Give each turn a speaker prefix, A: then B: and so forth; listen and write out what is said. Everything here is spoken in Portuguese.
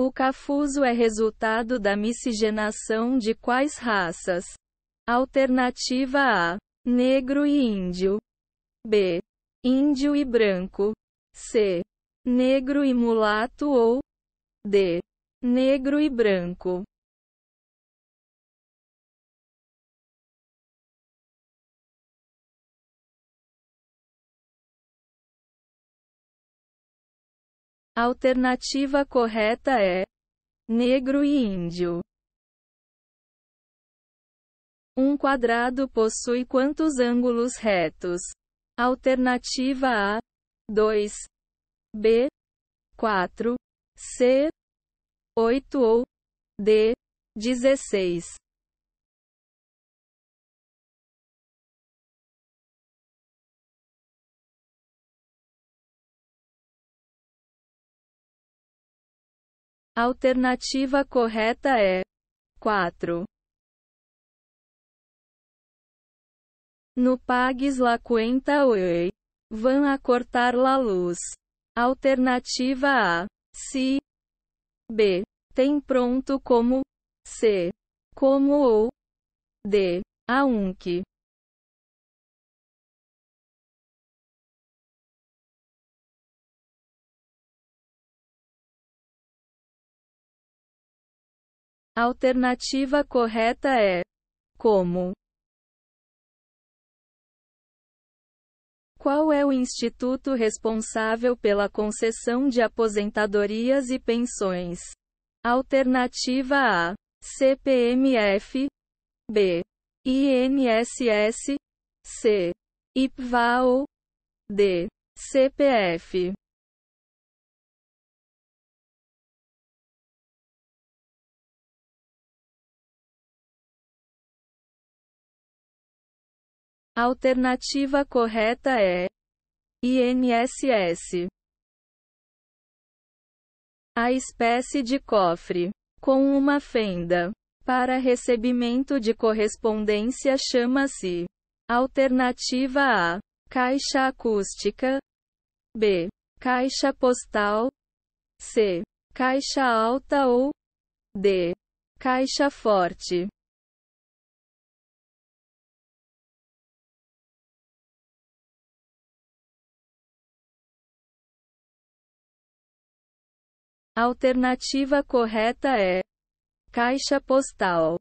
A: O cafuso é resultado da miscigenação de quais raças? Alternativa A: negro e índio. B: índio e branco. C: negro e mulato ou D:
B: negro e branco. alternativa correta
A: é negro e índio. Um quadrado possui quantos ângulos retos? Alternativa A: 2, B, 4, C, 8 ou D, 16.
B: Alternativa correta é 4.
A: No pagues la cuenta oi. Vão a cortar la luz. Alternativa A. Si. B. Tem pronto como. C. Como ou.
B: D. Aunque. A alternativa correta é como?
A: Qual é o instituto responsável pela concessão de aposentadorias e pensões? Alternativa A: CPMF, B: INSS, C: IPVAO, D:
B: CPF. A alternativa correta é
A: INSS. A espécie de cofre com uma fenda para recebimento de correspondência chama-se alternativa A: caixa acústica, B: caixa postal, C: caixa alta ou D: caixa forte.
B: alternativa correta é caixa postal.